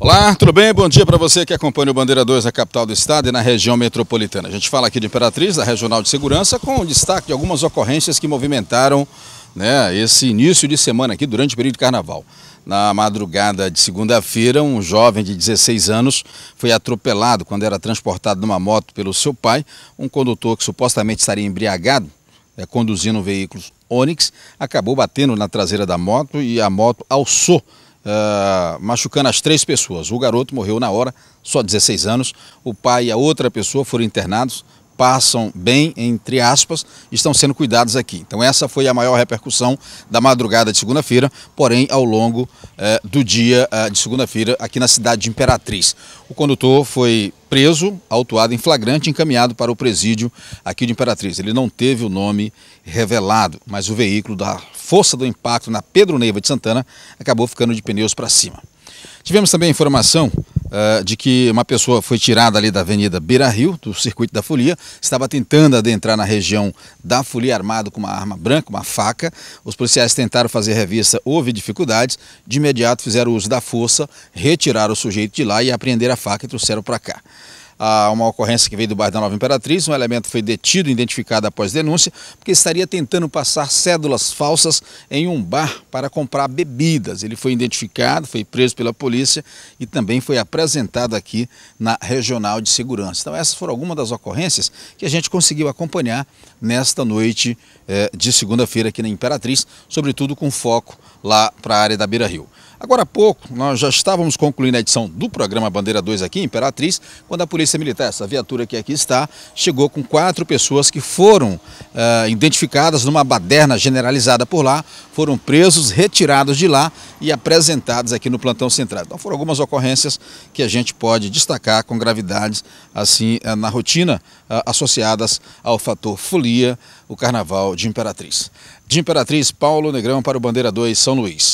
Olá, tudo bem? Bom dia para você que acompanha o Bandeira 2 na capital do estado e na região metropolitana. A gente fala aqui de Imperatriz, da Regional de Segurança, com destaque de algumas ocorrências que movimentaram né, esse início de semana aqui durante o período de carnaval. Na madrugada de segunda-feira, um jovem de 16 anos foi atropelado quando era transportado numa moto pelo seu pai. Um condutor que supostamente estaria embriagado, né, conduzindo um veículo Onix, acabou batendo na traseira da moto e a moto alçou ah, machucando as três pessoas. O garoto morreu na hora, só 16 anos. O pai e a outra pessoa foram internados, passam bem, entre aspas, estão sendo cuidados aqui. Então essa foi a maior repercussão da madrugada de segunda-feira, porém ao longo eh, do dia ah, de segunda-feira aqui na cidade de Imperatriz. O condutor foi preso, autuado em flagrante, encaminhado para o presídio aqui de Imperatriz. Ele não teve o nome revelado, mas o veículo da força do impacto na Pedro Neiva de Santana acabou ficando de pneus para cima. Tivemos também a informação uh, de que uma pessoa foi tirada ali da Avenida Beira Rio, do circuito da Folia, estava tentando adentrar na região da Folia armado com uma arma branca, uma faca. Os policiais tentaram fazer revista, houve dificuldades, de imediato fizeram uso da força, retiraram o sujeito de lá e apreenderam a faca e trouxeram para cá a uma ocorrência que veio do bairro da Nova Imperatriz. Um elemento foi detido, identificado após denúncia, porque estaria tentando passar cédulas falsas em um bar para comprar bebidas. Ele foi identificado, foi preso pela polícia e também foi apresentado aqui na Regional de Segurança. Então essas foram algumas das ocorrências que a gente conseguiu acompanhar nesta noite eh, de segunda-feira aqui na Imperatriz, sobretudo com foco lá para a área da Beira Rio. Agora há pouco, nós já estávamos concluindo a edição do programa Bandeira 2 aqui, em Imperatriz, quando a polícia Polícia Militar, essa viatura que aqui está, chegou com quatro pessoas que foram uh, identificadas numa baderna generalizada por lá, foram presos, retirados de lá e apresentados aqui no plantão central. Então foram algumas ocorrências que a gente pode destacar com gravidades assim eh, na rotina uh, associadas ao fator folia, o Carnaval de Imperatriz. De Imperatriz, Paulo Negrão para o Bandeira 2, São Luís.